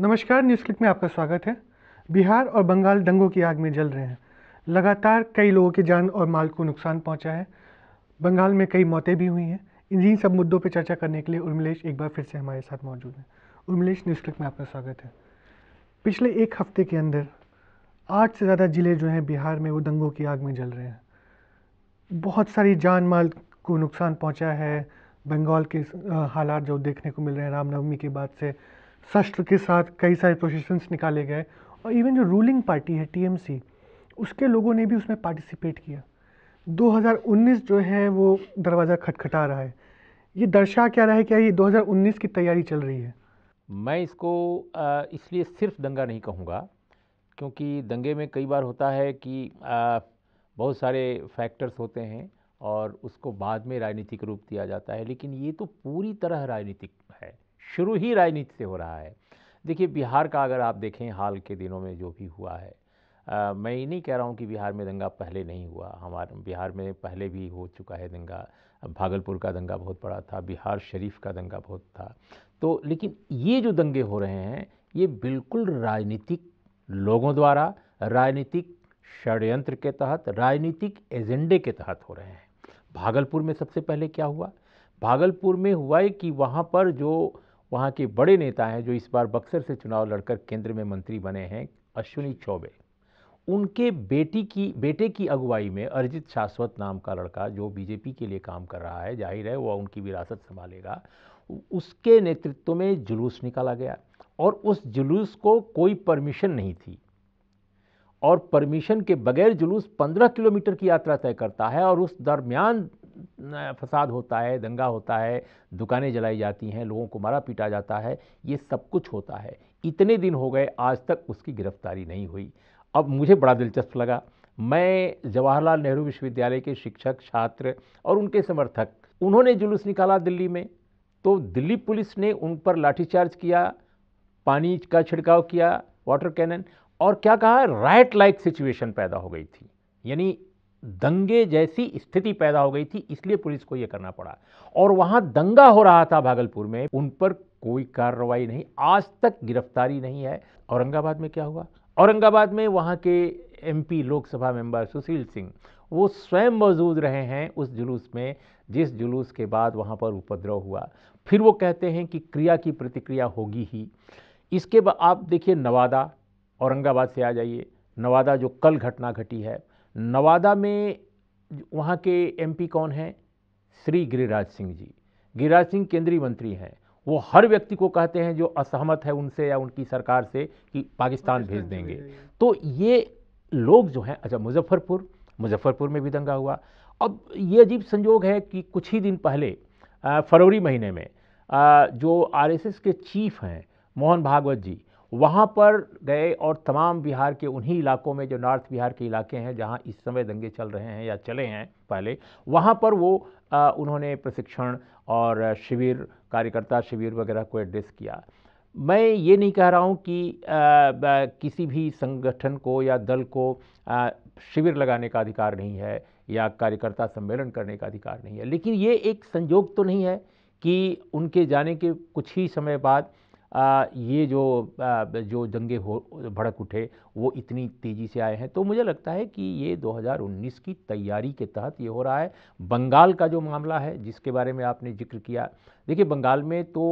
नमस्कार news click में आपका स्वागत है बिहार और बंगाल दंगों की आग में जल रहे हैं लगातार कई लोगों के जान और माल को नुकसान पहुंचा है बंगाल में कई मौतें भी हुई हैं इन्हीं सब मुद्दों पर चर्चा करने के लिए उर्मिलेश एक बार फिर से हमारे साथ मौजूद हैं उर्मिलेश न्यूज़ क्लिक में आपका स्वागत है पिछले एक हफ्ते के अंदर आठ से ज़्यादा ज़िले जो हैं बिहार में वो दंगों की आग में जल रहे हैं बहुत सारी जान माल को नुकसान पहुँचा है बंगाल के हालात जो देखने को मिल रहे हैं रामनवमी के बाद से शस्त्र के साथ कई सारे प्रोसेशंस निकाले गए और इवन जो रूलिंग पार्टी है टीएमसी उसके लोगों ने भी उसमें पार्टिसिपेट किया 2019 जो है वो दरवाज़ा खटखटा रहा है ये दर्शा क्या रहा है क्या ये 2019 की तैयारी चल रही है मैं इसको इसलिए सिर्फ दंगा नहीं कहूँगा क्योंकि दंगे में कई बार होता है कि बहुत सारे फैक्टर्स होते हैं और उसको बाद में राजनीतिक रूप दिया जाता है लेकिन ये तो पूरी तरह राजनीतिक शुरू ही राजनीति से हो रहा है देखिए बिहार का अगर आप देखें हाल के दिनों में जो भी हुआ है आ, मैं ये नहीं कह रहा हूँ कि बिहार में दंगा पहले नहीं हुआ हमारे बिहार में पहले भी हो चुका है दंगा भागलपुर का दंगा बहुत बड़ा था बिहार शरीफ का दंगा बहुत था तो लेकिन ये जो दंगे हो रहे हैं ये बिल्कुल राजनीतिक लोगों द्वारा राजनीतिक षड्यंत्र के तहत राजनीतिक एजेंडे के तहत हो रहे हैं भागलपुर में सबसे पहले क्या हुआ भागलपुर में हुआ है कि वहाँ पर जो वहाँ के बड़े नेता हैं जो इस बार बक्सर से चुनाव लड़कर केंद्र में मंत्री बने हैं अश्विनी चौबे उनके बेटी की बेटे की अगुवाई में अरिजित शाश्वत नाम का लड़का जो बीजेपी के लिए काम कर रहा है जाहिर है वह उनकी विरासत संभालेगा उसके नेतृत्व में जुलूस निकाला गया और उस जुलूस को कोई परमिशन नहीं थी और परमिशन के बगैर जुलूस 15 किलोमीटर की यात्रा तय करता है और उस दरमियान फसाद होता है दंगा होता है दुकानें जलाई जाती हैं लोगों को मारा पीटा जाता है ये सब कुछ होता है इतने दिन हो गए आज तक उसकी गिरफ्तारी नहीं हुई अब मुझे बड़ा दिलचस्प लगा मैं जवाहरलाल नेहरू विश्वविद्यालय के शिक्षक छात्र और उनके समर्थक उन्होंने जुलूस निकाला दिल्ली में तो दिल्ली पुलिस ने उन पर लाठीचार्ज किया पानी का छिड़काव किया वाटर कैनन और क्या कहा राइट लाइक सिचुएशन पैदा हो गई थी यानी दंगे जैसी स्थिति पैदा हो गई थी इसलिए पुलिस को यह करना पड़ा और वहां दंगा हो रहा था भागलपुर में उन पर कोई कार्रवाई नहीं आज तक गिरफ्तारी नहीं है औरंगाबाद में क्या हुआ औरंगाबाद में वहाँ के एमपी लोकसभा मेंबर सुशील सिंह वो स्वयं मौजूद रहे हैं उस जुलूस में जिस जुलूस के बाद वहाँ पर उपद्रव हुआ फिर वो कहते हैं कि क्रिया की प्रतिक्रिया होगी ही इसके बाद आप देखिए नवादा औरंगाबाद से आ जाइए नवादा जो कल घटना घटी है नवादा में वहाँ के एमपी कौन हैं श्री गिरिराज सिंह जी गिरिराज सिंह केंद्रीय मंत्री हैं वो हर व्यक्ति को कहते हैं जो असहमत है उनसे या उनकी सरकार से कि पाकिस्तान भेज देंगे तो ये लोग जो हैं अच्छा मुजफ्फरपुर मुजफ्फरपुर में भी दंगा हुआ अब ये अजीब संजोग है कि कुछ ही दिन पहले फरवरी महीने में जो आरएसएस के चीफ हैं मोहन भागवत जी वहाँ पर गए और तमाम बिहार के उन्हीं इलाकों में जो नॉर्थ बिहार के इलाके हैं जहाँ इस समय दंगे चल रहे हैं या चले हैं पहले वहाँ पर वो आ, उन्होंने प्रशिक्षण और शिविर कार्यकर्ता शिविर वगैरह को एड्रेस किया मैं ये नहीं कह रहा हूँ कि आ, किसी भी संगठन को या दल को आ, शिविर लगाने का अधिकार नहीं है या कार्यकर्ता सम्मेलन करने का अधिकार नहीं है लेकिन ये एक संयोग तो नहीं है कि उनके जाने के कुछ ही समय बाद ये जो जो दंगे हो भड़क उठे वो इतनी तेज़ी से आए हैं तो मुझे लगता है कि ये 2019 की तैयारी के तहत ये हो रहा है बंगाल का जो मामला है जिसके बारे में आपने जिक्र किया देखिए बंगाल में तो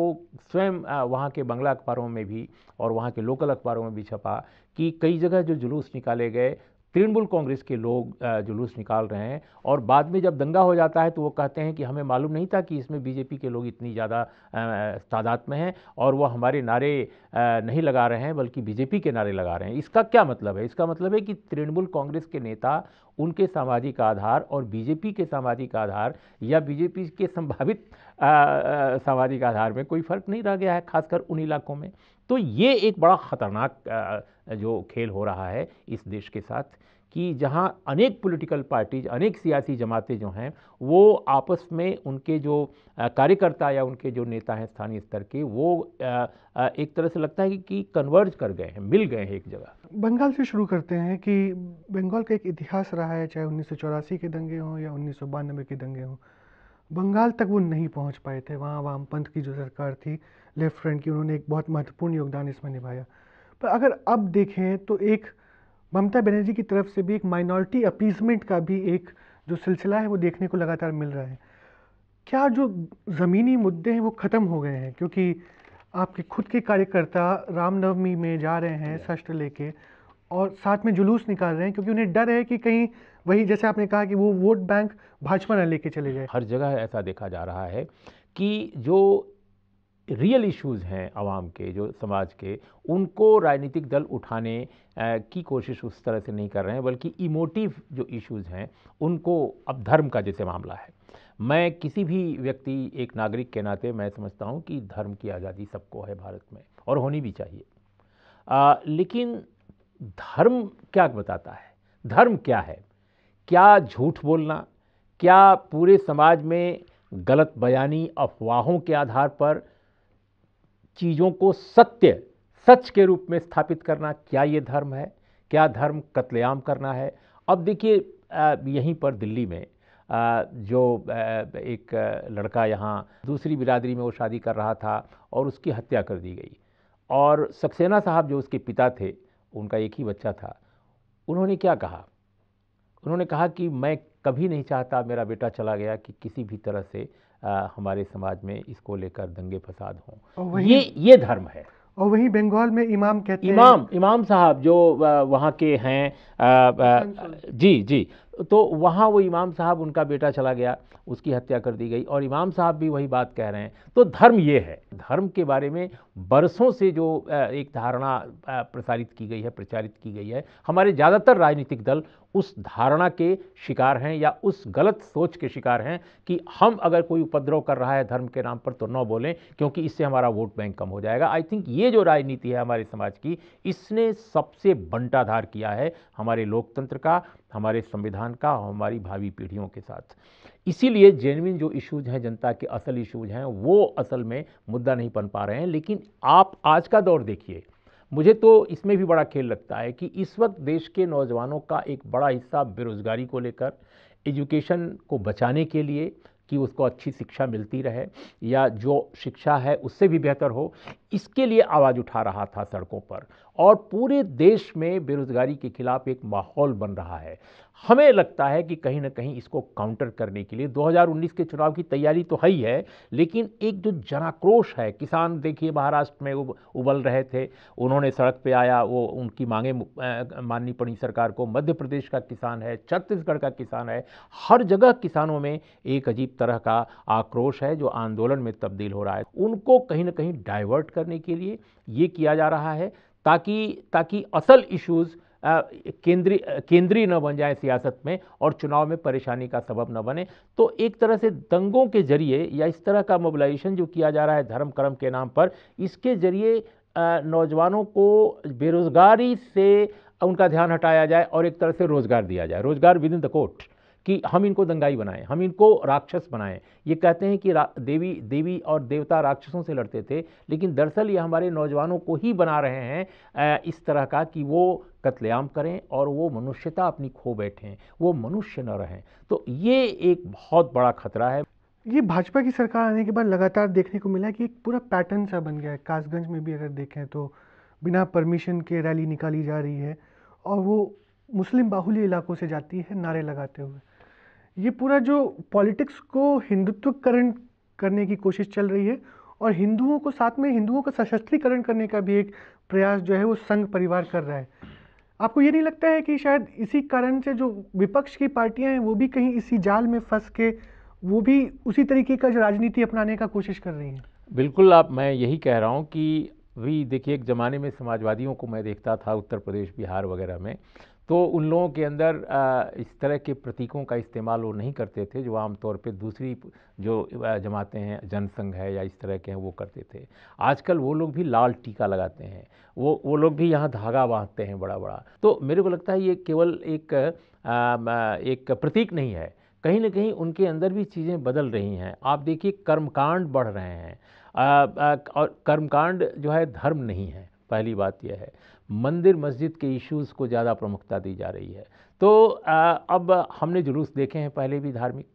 स्वयं वहाँ के बंगला अखबारों में भी और वहाँ के लोकल अखबारों में भी छपा कि कई जगह जो जुलूस निकाले गए तृणमूल कांग्रेस के लोग जुलूस निकाल रहे हैं और बाद में जब दंगा हो जाता है तो वो कहते हैं कि हमें मालूम नहीं था कि इसमें बीजेपी के लोग इतनी ज़्यादा तादाद में हैं और वो हमारे नारे नहीं लगा रहे हैं बल्कि बीजेपी के नारे लगा रहे हैं इसका क्या मतलब है इसका मतलब है कि तृणमूल कांग्रेस के नेता उनके सामाजिक आधार और बीजेपी के सामाजिक आधार या बीजेपी के संभावित सवारी के आधार में कोई फ़र्क नहीं रह गया है खासकर उन इलाकों में तो ये एक बड़ा ख़तरनाक जो खेल हो रहा है इस देश के साथ कि जहाँ अनेक पॉलिटिकल पार्टीज अनेक सियासी जमातें जो हैं वो आपस में उनके जो कार्यकर्ता या उनके जो नेता हैं स्थानीय स्तर के वो एक तरह से लगता है कि कन्वर्ज कर गए हैं मिल गए हैं एक जगह बंगाल से शुरू करते हैं कि बंगाल का एक इतिहास रहा है चाहे उन्नीस के दंगे हों या उन्नीस के दंगे हों बंगाल तक वो नहीं पहुंच पाए थे वहाँ वामपंथ की जो सरकार थी लेफ्ट फ्रंट की उन्होंने एक बहुत महत्वपूर्ण योगदान इसमें निभाया पर अगर अब देखें तो एक ममता बनर्जी की तरफ से भी एक माइनॉरिटी अपीजमेंट का भी एक जो सिलसिला है वो देखने को लगातार मिल रहा है क्या जो ज़मीनी मुद्दे हैं वो ख़त्म हो गए हैं क्योंकि आपके खुद के कार्यकर्ता रामनवमी में जा रहे हैं शस्त्र लेके और साथ में जुलूस निकाल रहे हैं क्योंकि उन्हें डर है कि कहीं वही जैसे आपने कहा कि वो वोट बैंक भाजपा न लेके चले जाए हर जगह ऐसा देखा जा रहा है कि जो रियल इश्यूज हैं आवाम के जो समाज के उनको राजनीतिक दल उठाने की कोशिश उस तरह से नहीं कर रहे हैं बल्कि इमोटिव जो इश्यूज हैं उनको अब धर्म का जैसे मामला है मैं किसी भी व्यक्ति एक नागरिक के नाते मैं समझता हूँ कि धर्म की आज़ादी सबको है भारत में और होनी भी चाहिए आ, लेकिन धर्म क्या बताता है धर्म क्या है क्या झूठ बोलना क्या पूरे समाज में गलत बयानी अफवाहों के आधार पर चीज़ों को सत्य सच के रूप में स्थापित करना क्या ये धर्म है क्या धर्म कत्लेआम करना है अब देखिए यहीं पर दिल्ली में जो एक लड़का यहाँ दूसरी बिरादरी में वो शादी कर रहा था और उसकी हत्या कर दी गई और सक्सेना साहब जो उसके पिता थे उनका एक ही बच्चा था उन्होंने क्या कहा उन्होंने कहा कि मैं कभी नहीं चाहता मेरा बेटा चला गया कि किसी भी तरह से आ, हमारे समाज में इसको लेकर दंगे फसाद हों ये ये धर्म है और वही बंगाल में इमाम कहते इमाम हैं। इमाम साहब जो वहाँ के हैं आ, आ, जी जी तो वहाँ वो इमाम साहब उनका बेटा चला गया उसकी हत्या कर दी गई और इमाम साहब भी वही बात कह रहे हैं तो धर्म ये है धर्म के बारे में बरसों से जो एक धारणा प्रसारित की गई है प्रचारित की गई है हमारे ज़्यादातर राजनीतिक दल उस धारणा के शिकार हैं या उस गलत सोच के शिकार हैं कि हम अगर कोई उपद्रव कर रहा है धर्म के नाम पर तो न बोलें क्योंकि इससे हमारा वोट बैंक कम हो जाएगा आई थिंक ये जो राजनीति है हमारे समाज की इसने सबसे बंटाधार किया है हमारे लोकतंत्र का हमारे संविधान का और हमारी भावी पीढ़ियों के साथ इसीलिए जेनविन जो इश्यूज हैं जनता के असल इश्यूज हैं वो असल में मुद्दा नहीं बन पा रहे हैं लेकिन आप आज का दौर देखिए मुझे तो इसमें भी बड़ा खेल लगता है कि इस वक्त देश के नौजवानों का एक बड़ा हिस्सा बेरोज़गारी को लेकर एजुकेशन को बचाने के लिए कि उसको अच्छी शिक्षा मिलती रहे या जो शिक्षा है उससे भी बेहतर हो इसके लिए आवाज़ उठा रहा था सड़कों पर और पूरे देश में बेरोज़गारी के खिलाफ एक माहौल बन रहा है हमें लगता है कि कहीं ना कहीं इसको काउंटर करने के लिए 2019 के चुनाव की तैयारी तो है ही है लेकिन एक जो जनाक्रोश है किसान देखिए महाराष्ट्र में उब, उबल रहे थे उन्होंने सड़क पे आया वो उनकी मांगे माननी पड़ी सरकार को मध्य प्रदेश का किसान है छत्तीसगढ़ का किसान है हर जगह किसानों में एक अजीब तरह का आक्रोश है जो आंदोलन में तब्दील हो रहा है उनको कहीं ना कहीं डाइवर्ट करने के लिए ये किया जा रहा है ताकि ताकि असल इश्यूज़ केंद्रीय केंद्रीय न बन जाए सियासत में और चुनाव में परेशानी का सबब न बने तो एक तरह से दंगों के जरिए या इस तरह का मोबिलाइजेशन जो किया जा रहा है धर्म कर्म के नाम पर इसके जरिए नौजवानों को बेरोज़गारी से उनका ध्यान हटाया जाए और एक तरह से रोज़गार दिया जाए रोज़गार विद इन द कोर्ट कि हम इनको दंगाई बनाएं हम इनको राक्षस बनाएं ये कहते हैं कि देवी देवी और देवता राक्षसों से लड़ते थे लेकिन दरअसल ये हमारे नौजवानों को ही बना रहे हैं इस तरह का कि वो कत्लेआम करें और वो मनुष्यता अपनी खो बैठें वो मनुष्य न रहें तो ये एक बहुत बड़ा खतरा है ये भाजपा की सरकार आने के बाद लगातार देखने को मिला कि एक पूरा पैटर्न सा बन गया है कासगंज में भी अगर देखें तो बिना परमिशन के रैली निकाली जा रही है और वो मुस्लिम बाहुल्य इलाकों से जाती है नारे लगाते हुए ये पूरा जो पॉलिटिक्स को हिंदुत्वकरण करने की कोशिश चल रही है और हिंदुओं को साथ में हिंदुओं का सशस्त्रीकरण करने का भी एक प्रयास जो है वो संघ परिवार कर रहा है आपको ये नहीं लगता है कि शायद इसी कारण से जो विपक्ष की पार्टियां हैं वो भी कहीं इसी जाल में फंस के वो भी उसी तरीके का जो राजनीति अपनाने का कोशिश कर रही हैं बिल्कुल आप मैं यही कह रहा हूँ कि भी देखिए एक ज़माने में समाजवादियों को मैं देखता था उत्तर प्रदेश बिहार वगैरह में तो उन लोगों के अंदर इस तरह के प्रतीकों का इस्तेमाल वो नहीं करते थे जो आमतौर पे दूसरी जो जमातें हैं जनसंघ है या इस तरह के हैं वो करते थे आजकल वो लोग भी लाल टीका लगाते हैं वो वो लोग भी यहाँ धागा बांधते हैं बड़ा बड़ा तो मेरे को लगता है ये केवल एक एक प्रतीक नहीं है कहीं ना कहीं उनके अंदर भी चीज़ें बदल रही हैं आप देखिए कर्मकांड बढ़ रहे हैं और कर्मकांड जो है धर्म नहीं है पहली बात यह है मंदिर मस्जिद के इश्यूज़ को ज़्यादा प्रमुखता दी जा रही है तो अब हमने जुलूस देखे हैं पहले भी धार्मिक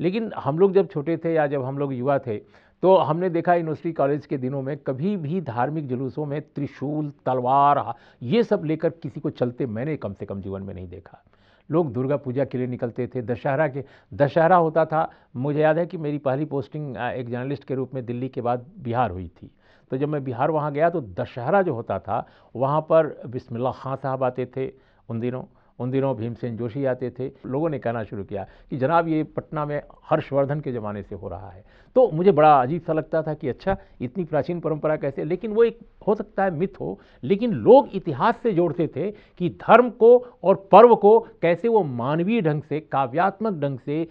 लेकिन हम लोग जब छोटे थे या जब हम लोग युवा थे तो हमने देखा यूनिवर्सिटी कॉलेज के दिनों में कभी भी धार्मिक जुलूसों में त्रिशूल तलवार ये सब लेकर किसी को चलते मैंने कम से कम जीवन में नहीं देखा लोग दुर्गा पूजा के लिए निकलते थे दशहरा के दशहरा होता था मुझे याद है कि मेरी पहली पोस्टिंग एक जर्नलिस्ट के रूप में दिल्ली के बाद बिहार हुई थी तो जब मैं बिहार वहाँ गया तो दशहरा जो होता था वहाँ पर बिस्मिल्ला खां साहब आते थे उन दिनों उन दिनों भीमसेन जोशी आते थे लोगों ने कहना शुरू किया कि जनाब ये पटना में हर्षवर्धन के ज़माने से हो रहा है तो मुझे बड़ा अजीब सा लगता था कि अच्छा इतनी प्राचीन परंपरा कैसे लेकिन वो एक हो सकता है मिथ हो लेकिन लोग इतिहास से जोड़ते थे कि धर्म को और पर्व को कैसे वो मानवीय ढंग से काव्यात्मक ढंग से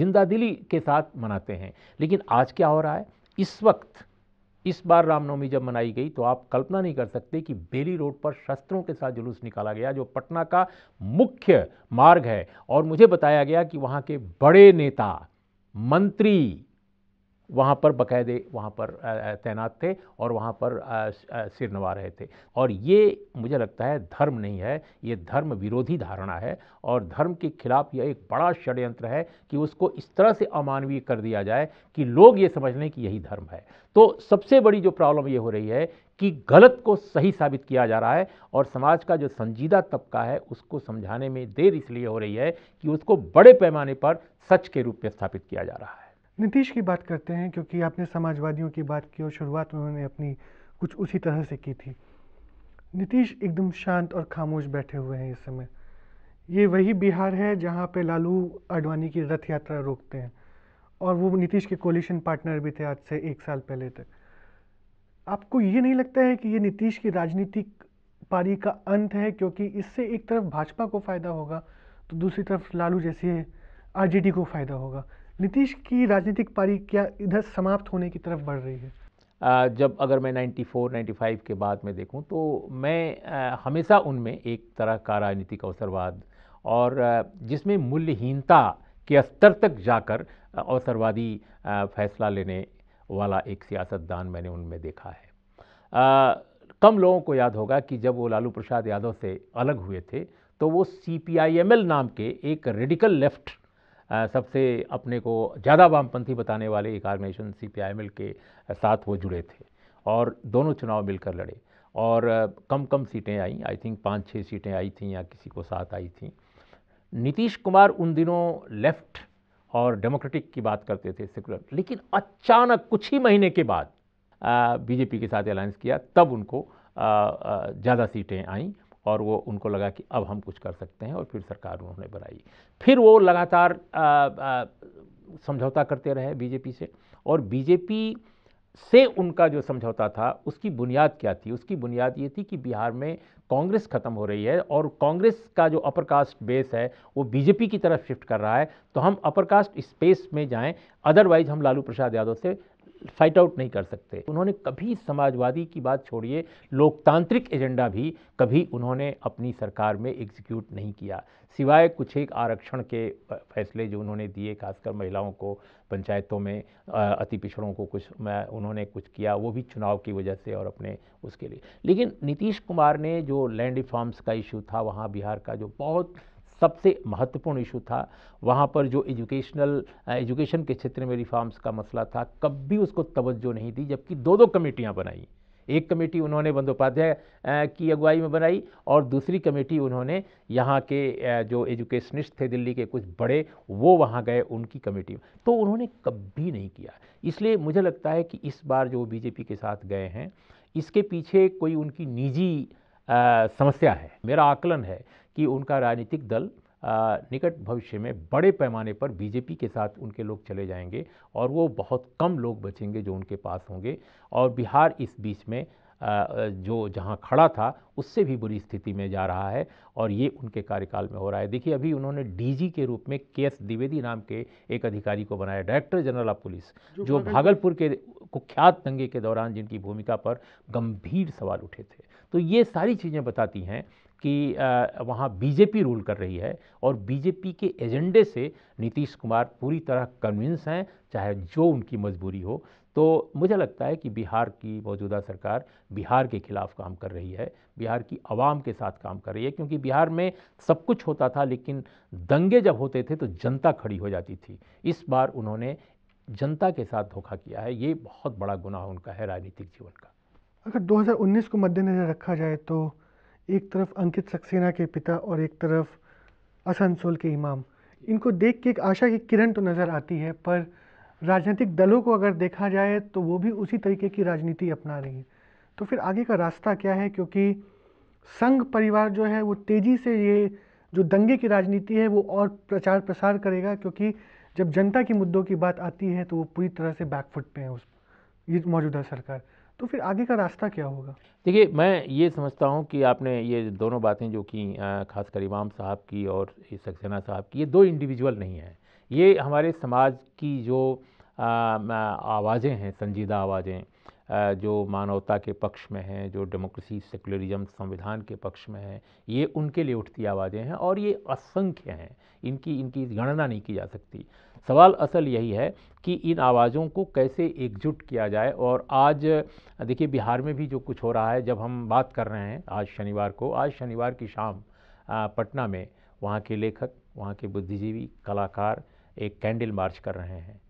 दिली के साथ मनाते हैं लेकिन आज क्या हो रहा है इस वक्त इस बार रामनवमी जब मनाई गई तो आप कल्पना नहीं कर सकते कि बेली रोड पर शस्त्रों के साथ जुलूस निकाला गया जो पटना का मुख्य मार्ग है और मुझे बताया गया कि वहाँ के बड़े नेता मंत्री वहाँ पर बकायदे वहाँ पर तैनात थे और वहाँ पर सिर नवा रहे थे और ये मुझे लगता है धर्म नहीं है ये धर्म विरोधी धारणा है और धर्म के खिलाफ यह एक बड़ा षड्यंत्र है कि उसको इस तरह से अमानवीय कर दिया जाए कि लोग ये समझ लें कि यही धर्म है तो सबसे बड़ी जो प्रॉब्लम ये हो रही है कि गलत को सही साबित किया जा रहा है और समाज का जो संजीदा तबका है उसको समझाने में देर इसलिए हो रही है कि उसको बड़े पैमाने पर सच के रूप में स्थापित किया जा रहा है नीतीश की बात करते हैं क्योंकि आपने समाजवादियों की बात की और शुरुआत उन्होंने अपनी कुछ उसी तरह से की थी नीतीश एकदम शांत और खामोश बैठे हुए हैं इस समय ये वही बिहार है जहाँ पे लालू आडवाणी की रथ यात्रा रोकते हैं और वो नीतीश के कोलिशन पार्टनर भी थे आज से एक साल पहले तक आपको ये नहीं लगता है कि ये नीतीश की राजनीतिक पारी का अंत है क्योंकि इससे एक तरफ भाजपा को फ़ायदा होगा तो दूसरी तरफ लालू जैसे आरजेडी को फ़ायदा होगा नीतीश की राजनीतिक पारी क्या इधर समाप्त होने की तरफ बढ़ रही है जब अगर मैं 94, 95 के बाद में देखूं तो मैं हमेशा उनमें एक तरह का राजनीतिक अवसरवाद और जिसमें मूल्यहीनता के स्तर तक जाकर अवसरवादी फैसला लेने वाला एक सियासतदान मैंने उनमें देखा है कम लोगों को याद होगा कि जब वो लालू प्रसाद यादव से अलग हुए थे तो वो सी नाम के एक रेडिकल लेफ्ट सबसे अपने को ज़्यादा वामपंथी बताने वाले एक organization C P I M L के साथ वो जुड़े थे और दोनों चुनाव मिलकर लड़े और कम कम सीटें आई आई थिंक पाँच छः सीटें आई थी या किसी को सात आई थी नीतीश कुमार उन दिनों लेफ्ट और डेमोक्रेटिक की बात करते थे सेकुलर लेकिन अचानक कुछ ही महीने के बाद बीजेपी के साथ अलायंस किया तब उनको ज़्यादा सीटें आईं और वो उनको लगा कि अब हम कुछ कर सकते हैं और फिर सरकार उन्होंने बनाई फिर वो लगातार समझौता करते रहे बीजेपी से और बीजेपी से उनका जो समझौता था उसकी बुनियाद क्या थी उसकी बुनियाद ये थी कि बिहार में कांग्रेस ख़त्म हो रही है और कांग्रेस का जो अपर कास्ट बेस है वो बीजेपी की तरफ शिफ्ट कर रहा है तो हम अपर कास्ट स्पेस में जाएं अदरवाइज हम लालू प्रसाद यादव से फाइट आउट नहीं कर सकते उन्होंने कभी समाजवादी की बात छोड़िए लोकतांत्रिक एजेंडा भी कभी उन्होंने अपनी सरकार में एग्जीक्यूट नहीं किया सिवाय कुछ एक आरक्षण के फैसले जो उन्होंने दिए खासकर महिलाओं को पंचायतों में अति पिछड़ों को कुछ उन्होंने कुछ किया वो भी चुनाव की वजह से और अपने उसके लिए लेकिन नीतीश कुमार ने जो लैंड रिफॉर्म्स का इशू था वहाँ बिहार का जो बहुत सबसे महत्वपूर्ण इशू था वहाँ पर जो एजुकेशनल एजुकेशन के क्षेत्र में रिफॉर्म्स का मसला था कभी उसको तवज्जो नहीं दी जबकि दो दो कमेटियाँ बनाई एक कमेटी उन्होंने बंदोपाध्याय की अगुवाई में बनाई और दूसरी कमेटी उन्होंने यहाँ के जो एजुकेशनिस्ट थे दिल्ली के कुछ बड़े वो वहाँ गए उनकी कमेटी तो उन्होंने कभी नहीं किया इसलिए मुझे लगता है कि इस बार जो बीजेपी के साथ गए हैं इसके पीछे कोई उनकी निजी आ, समस्या है मेरा आकलन है कि उनका राजनीतिक दल निकट भविष्य में बड़े पैमाने पर बीजेपी के साथ उनके लोग चले जाएंगे और वो बहुत कम लोग बचेंगे जो उनके पास होंगे और बिहार इस बीच में जो जहां खड़ा था उससे भी बुरी स्थिति में जा रहा है और ये उनके कार्यकाल में हो रहा है देखिए अभी उन्होंने डीजी के रूप में के एस द्विवेदी नाम के एक अधिकारी को बनाया डायरेक्टर जनरल ऑफ पुलिस जो, जो भागलपुर के कुख्यात दंगे के दौरान जिनकी भूमिका पर गंभीर सवाल उठे थे तो ये सारी चीज़ें बताती हैं कि वहाँ बीजेपी रूल कर रही है और बीजेपी के एजेंडे से नीतीश कुमार पूरी तरह कन्विंस हैं चाहे जो उनकी मजबूरी हो तो मुझे लगता है कि बिहार की मौजूदा सरकार बिहार के खिलाफ काम कर रही है बिहार की आवाम के साथ काम कर रही है क्योंकि बिहार में सब कुछ होता था लेकिन दंगे जब होते थे तो जनता खड़ी हो जाती थी इस बार उन्होंने जनता के साथ धोखा किया है ये बहुत बड़ा गुनाह उनका है राजनीतिक जीवन का अगर 2019 को मद्देनज़र रखा जाए तो एक तरफ अंकित सक्सेना के पिता और एक तरफ असनसोल के इमाम इनको देख के एक आशा की किरण तो नज़र आती है पर राजनीतिक दलों को अगर देखा जाए तो वो भी उसी तरीके की राजनीति अपना रही है तो फिर आगे का रास्ता क्या है क्योंकि संघ परिवार जो है वो तेज़ी से ये जो दंगे की राजनीति है वो और प्रचार प्रसार करेगा क्योंकि जब जनता के मुद्दों की बात आती है तो वो पूरी तरह से बैकफुट पे है उस ये मौजूदा सरकार तो फिर आगे का रास्ता क्या होगा देखिए मैं ये समझता हूँ कि आपने ये दोनों बातें जो कि खासकर इमाम साहब की और सक्सेना साहब की ये दो इंडिविजुअल नहीं हैं ये हमारे समाज की जो आवाज़ें हैं संजीदा आवाज़ें जो मानवता के पक्ष में हैं जो डेमोक्रेसी सेकुलरिज्म संविधान के पक्ष में हैं ये उनके लिए उठती आवाज़ें हैं और ये असंख्य हैं इनकी इनकी गणना नहीं की जा सकती सवाल असल यही है कि इन आवाज़ों को कैसे एकजुट किया जाए और आज देखिए बिहार में भी जो कुछ हो रहा है जब हम बात कर रहे हैं आज शनिवार को आज शनिवार की शाम पटना में वहाँ के लेखक वहाँ के बुद्धिजीवी कलाकार एक कैंडल मार्च कर रहे हैं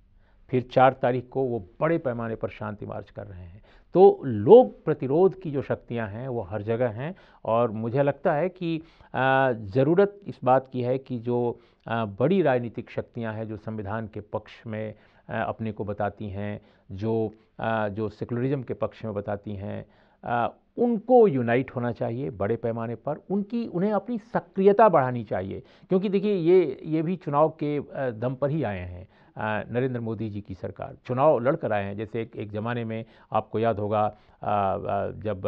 फिर चार तारीख को वो बड़े पैमाने पर शांति मार्च कर रहे हैं तो लोग प्रतिरोध की जो शक्तियां हैं वो हर जगह हैं और मुझे लगता है कि ज़रूरत इस बात की है कि जो बड़ी राजनीतिक शक्तियां हैं जो संविधान के पक्ष में अपने को बताती हैं जो जो सेकुलरिज्म के पक्ष में बताती हैं उनको यूनाइट होना चाहिए बड़े पैमाने पर उनकी उन्हें अपनी सक्रियता बढ़ानी चाहिए क्योंकि देखिए ये ये भी चुनाव के दम पर ही आए हैं नरेंद्र मोदी जी की सरकार चुनाव लड़कर आए हैं जैसे एक, एक ज़माने में आपको याद होगा जब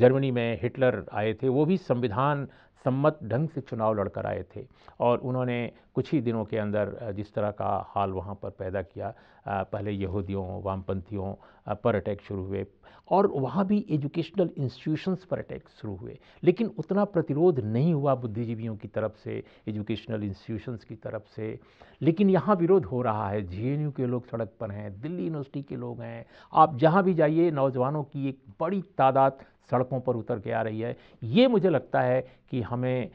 जर्मनी में हिटलर आए थे वो भी संविधान सम्मत ढंग से चुनाव लड़कर आए थे और उन्होंने कुछ ही दिनों के अंदर जिस तरह का हाल वहाँ पर पैदा किया पहले यहूदियों वामपंथियों पर अटैक शुरू हुए और वहाँ भी एजुकेशनल इंस्टीट्यूशंस पर अटैक शुरू हुए लेकिन उतना प्रतिरोध नहीं हुआ बुद्धिजीवियों की तरफ से एजुकेशनल इंस्टीट्यूशंस की तरफ से लेकिन यहाँ विरोध हो रहा है जे के लोग सड़क पर हैं दिल्ली यूनिवर्सिटी के लोग हैं आप जहाँ भी जाइए नौजवानों की एक बड़ी तादाद सड़कों पर उतर के आ रही है ये मुझे लगता है कि हमें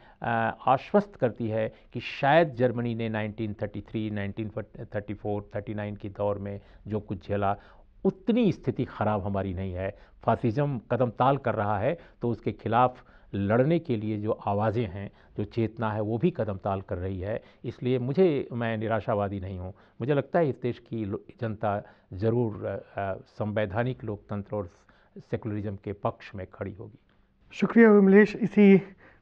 आश्वस्त करती है कि शायद जर्मनी ने 1933, 1934, 39 के दौर में जो कुछ झेला उतनी स्थिति खराब हमारी नहीं है फासिज्म कदम ताल कर रहा है तो उसके खिलाफ लड़ने के लिए जो आवाज़ें हैं जो चेतना है वो भी कदम ताल कर रही है इसलिए मुझे मैं निराशावादी नहीं हूँ मुझे लगता है इस देश की जनता ज़रूर संवैधानिक लोकतंत्र और सेकुलरिज्म के पक्ष में खड़ी होगी शुक्रिया विमलेश इसी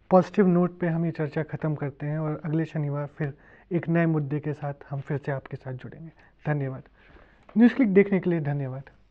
पॉजिटिव नोट पे हम ये चर्चा ख़त्म करते हैं और अगले शनिवार फिर एक नए मुद्दे के साथ हम फिर से आपके साथ जुड़ेंगे धन्यवाद न्यूज़ क्लिक देखने के लिए धन्यवाद